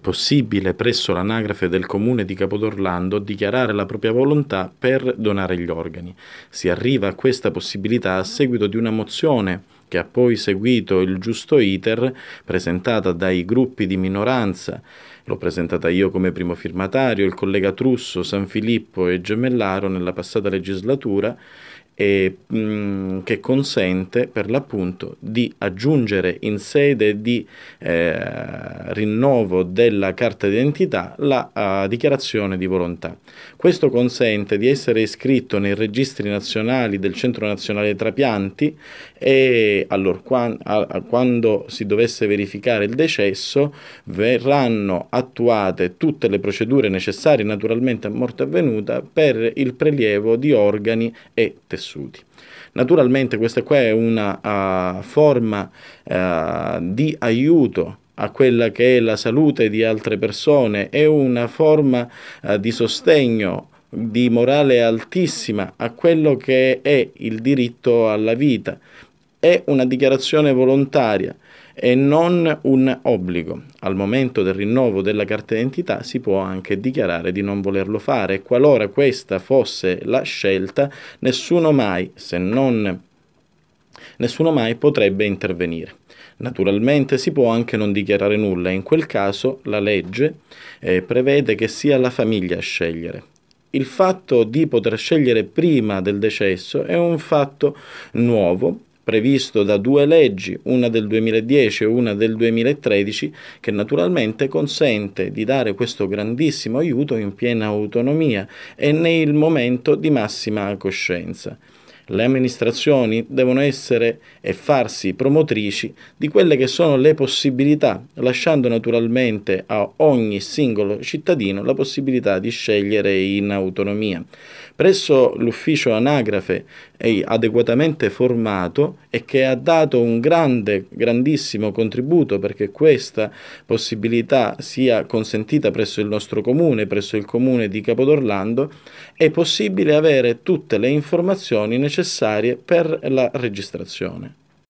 possibile presso l'anagrafe del comune di Capodorlando dichiarare la propria volontà per donare gli organi. Si arriva a questa possibilità a seguito di una mozione che ha poi seguito il giusto iter presentata dai gruppi di minoranza. L'ho presentata io come primo firmatario, il collega Trusso, San Filippo e Gemellaro nella passata legislatura e, mh, mm, che consente per l'appunto di aggiungere in sede di eh, rinnovo della carta d'identità la uh, dichiarazione di volontà. Questo consente di essere iscritto nei registri nazionali del Centro Nazionale Trapianti e allora, qua, a, quando si dovesse verificare il decesso verranno attuate tutte le procedure necessarie naturalmente a morte avvenuta per il prelievo di organi e testimoni tessuti. Naturalmente questa qua è una uh, forma uh, di aiuto a quella che è la salute di altre persone, è una forma uh, di sostegno di morale altissima a quello che è il diritto alla vita, è una dichiarazione volontaria e non un obbligo. Al momento del rinnovo della carta d'identità si può anche dichiarare di non volerlo fare e qualora questa fosse la scelta, nessuno mai, se non nessuno mai potrebbe intervenire. Naturalmente si può anche non dichiarare nulla, in quel caso la legge eh, prevede che sia la famiglia a scegliere. Il fatto di poter scegliere prima del decesso è un fatto nuovo previsto da due leggi, una del 2010 e una del 2013, che naturalmente consente di dare questo grandissimo aiuto in piena autonomia e nel momento di massima coscienza. Le amministrazioni devono essere e farsi promotrici di quelle che sono le possibilità, lasciando naturalmente a ogni singolo cittadino la possibilità di scegliere in autonomia. Presso l'ufficio anagrafe è adeguatamente formato e che ha dato un grande, grandissimo contributo perché questa possibilità sia consentita presso il nostro comune, presso il comune di Capodorlando, è possibile avere tutte le informazioni necessarie necessarie per la registrazione.